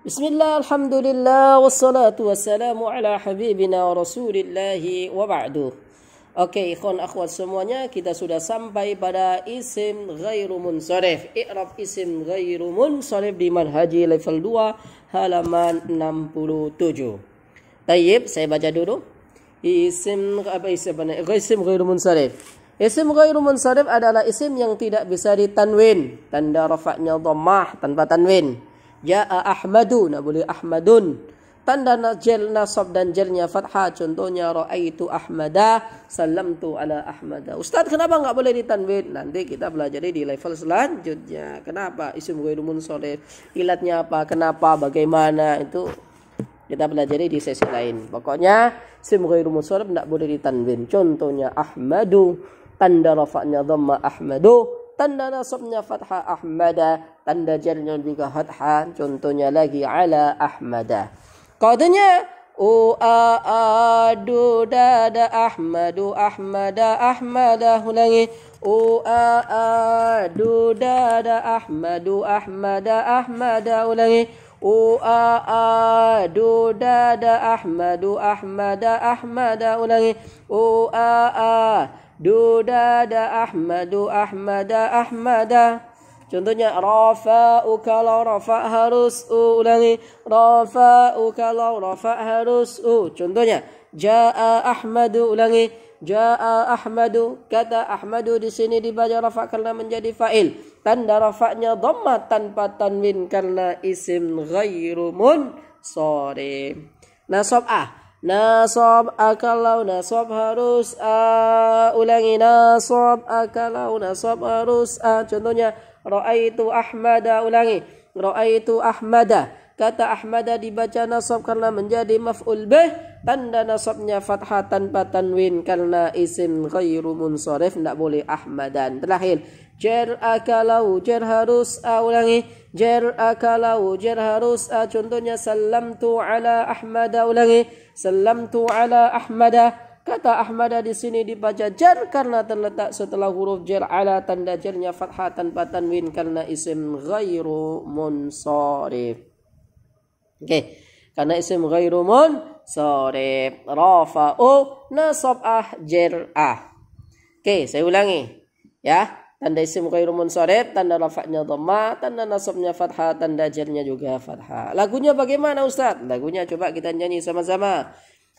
بسم الله الحمد لله والصلاة والسلام على حبيبنا ورسول الله وبعد Oke, okay, ikhwan akhwat semuanya, kita sudah sampai pada isim ghairu munsharif. I'rab isim ghairu munsharif di manhaji level 2 halaman 67. Tayyib, saya baca dulu. Isim apa isim apa? Isim ghairu munsharif. Isim ghairu munsharif adalah isim yang tidak bisa ditanwin. Tanda rafa'nya dhammah tanpa tanwin. Ya Ahmadu, nah boleh Ahmadun. Tanda najel nasab dan jelnya fathah. Contohnya ra'aitu Ahmada, salamtu ala Ahmada. Ustaz kenapa enggak boleh ditanwin? Nanti kita belajar di level selanjutnya. Kenapa isim ghairu munsorif? Ilatnya apa? Kenapa? Bagaimana? Itu kita pelajari di sesi lain. Pokoknya isim ghairu munsorif tidak boleh ditanwin. Contohnya Ahmadu, tanda rafa'nya dhamma Ahmadu, Tanda nasabnya fathah Ahmada. Tanda jarnya juga fathah. Contohnya lagi ala Ahmada. Kodenya U a a du da da Ahmadu Ahmada Ahmada ulangi o a a du da da Ahmadu Ahmada Ahmada ulangi o a a du da da Ahmadu Ahmada Ahmada ulangi o a a Dudada Ahmadu Ahmada Ahmada Contohnya rafa'u kalau rafa' harus u ulangi rafa'u kalau rafa' harus u contohnya jaa Ahmadu ulangi jaa Ahmadu kata Ahmadu di sini dibaca rafa' karena menjadi fa'il tanda rafa'nya dhamma tanpa tanwin karena isim ghairu mun sore nasab ah Nasob akalau nasob harus a ulangi nasob akalau nasob harus a contohnya roa itu ahmada ulangi roa itu ahmada kata ahmada dibaca nasab karena menjadi maf'ul bih tanda nasabnya fathah tanpa tanwin karena isim ghairu munsharif tidak boleh ahmadan terakhir jer akalau jer harus ulangi jer akalau jer harus contohnya salam tu ala ahmad ulangi salam tu ala ahmad kata ahmad di sini dibaca jer karena terletak setelah huruf jer ala tanda jernya fathah tanpa tanwin karena isim ghairu munsarif oke okay. karena isim ghairu munsarif rafa'u nasab ah jer ah oke okay, saya ulangi ya Tanda isim ghairu munsorib, tanda lafadznya dhamma, tanda nasabnya fathah, tanda jarnya juga fathah. Lagunya bagaimana Ustaz? Lagunya coba kita nyanyi sama-sama.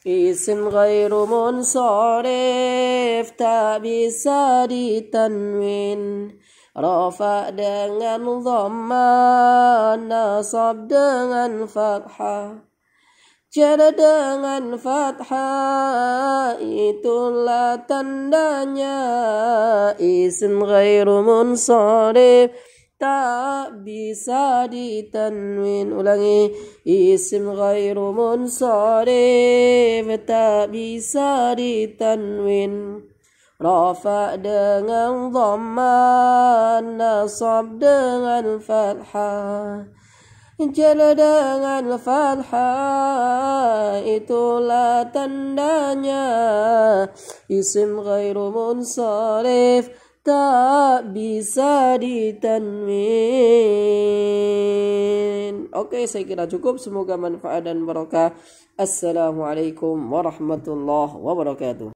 Isim ghairu munsorif tak bisa ditanwin. Rafa dengan dhamma, nasab dengan fathah. Cara dengan fathah itulah tandanya isim ghairu munsharif tak bisa ditanwin ulangi isim ghairu munsharif tak bisa ditanwin rafa dengan dhamma nasab dengan fathah Jala dengan fathah itulah tandanya Isim ghairu munsarif tak bisa ditanmin. Oke saya kira cukup semoga manfaat dan berkah Assalamualaikum warahmatullahi wabarakatuh